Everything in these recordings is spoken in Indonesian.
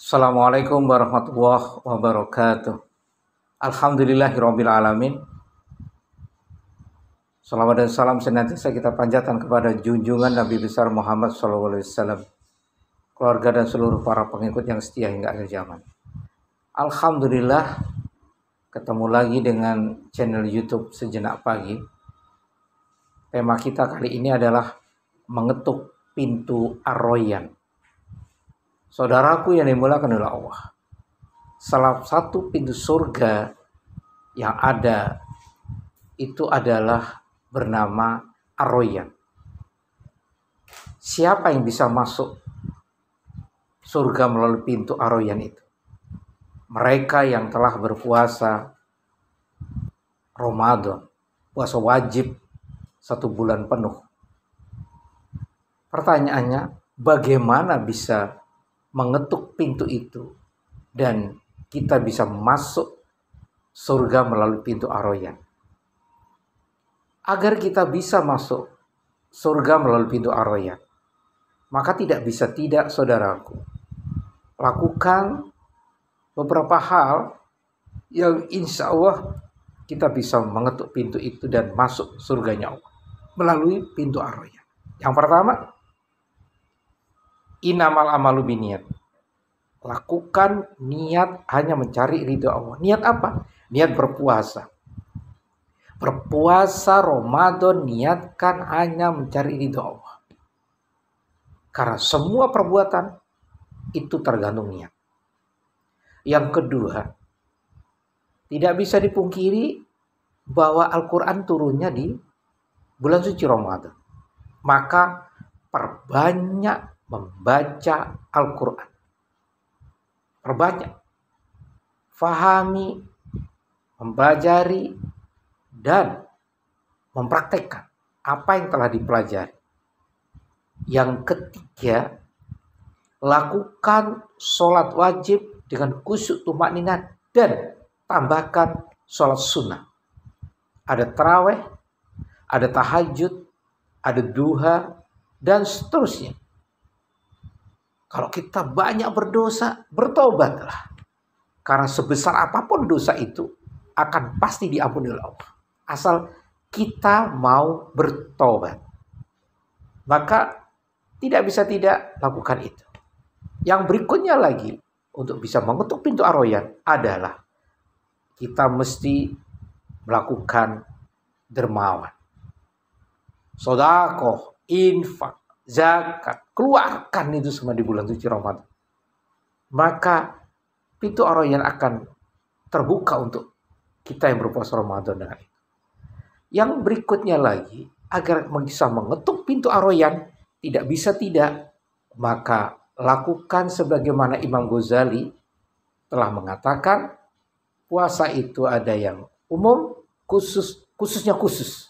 Assalamualaikum warahmatullahi wabarakatuh. alamin. Selamat dan salam senantiasa kita panjatkan kepada junjungan Nabi besar Muhammad SAW, keluarga dan seluruh para pengikut yang setia hingga akhir zaman. Alhamdulillah, ketemu lagi dengan channel YouTube Sejenak Pagi. Tema kita kali ini adalah mengetuk pintu Arroyan. Saudaraku yang dimulakan oleh Allah, salah satu pintu surga yang ada itu adalah bernama Arroyan. Siapa yang bisa masuk surga melalui pintu Arroyan itu? Mereka yang telah berpuasa Ramadan, puasa wajib satu bulan penuh. Pertanyaannya, bagaimana bisa mengetuk pintu itu dan kita bisa masuk surga melalui pintu Aroyan. Agar kita bisa masuk surga melalui pintu Aroyan, maka tidak bisa tidak saudaraku. Lakukan beberapa hal yang insya Allah kita bisa mengetuk pintu itu dan masuk surganya Allah melalui pintu Aroyan. Yang pertama, inamal amalu biniat. Lakukan niat hanya mencari ridho Allah. Niat apa? Niat berpuasa. Berpuasa Ramadan niatkan hanya mencari ridho Allah. Karena semua perbuatan itu tergantung niat. Yang kedua, tidak bisa dipungkiri bahwa Al-Quran turunnya di bulan suci Ramadan. Maka perbanyak membaca Al-Quran. Perbanyak. Fahami, mempelajari, dan mempraktekkan apa yang telah dipelajari. Yang ketiga, lakukan sholat wajib dengan kusuk tumak nina dan tambahkan sholat sunnah. Ada terawih, ada tahajud, ada duha, dan seterusnya. Kalau kita banyak berdosa, bertobatlah. Karena sebesar apapun dosa itu akan pasti diampuni oleh Allah. Asal kita mau bertobat. Maka tidak bisa tidak lakukan itu. Yang berikutnya lagi untuk bisa mengetuk pintu aroyan adalah kita mesti melakukan dermawan. Sodakoh, infak, zakat, Keluarkan itu semua di bulan suci Ramadan. Maka pintu yang akan terbuka untuk kita yang berpuasa Ramadan dengan itu. Yang berikutnya lagi, agar bisa mengetuk pintu aroyan, tidak bisa tidak, maka lakukan sebagaimana Imam Ghazali telah mengatakan, puasa itu ada yang umum, khusus, khususnya khusus.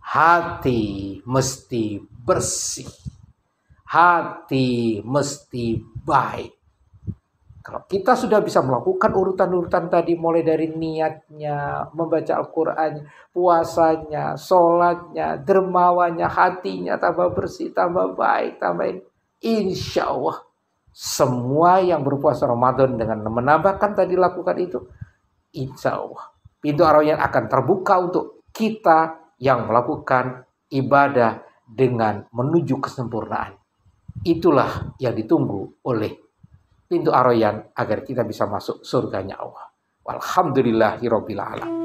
Hati mesti bersih hati mesti baik. Kalau kita sudah bisa melakukan urutan-urutan tadi mulai dari niatnya, membaca Al-Quran, puasanya, sholatnya, dermawannya, hatinya tambah bersih, tambah baik, tambah insya Allah semua yang berpuasa Ramadan dengan menambahkan tadi lakukan itu, insya Allah pintu yang akan terbuka untuk kita yang melakukan ibadah dengan menuju kesempurnaan. Itulah yang ditunggu oleh pintu Aroyan agar kita bisa masuk surganya Allah. Walhamdulillahirobbilalamin.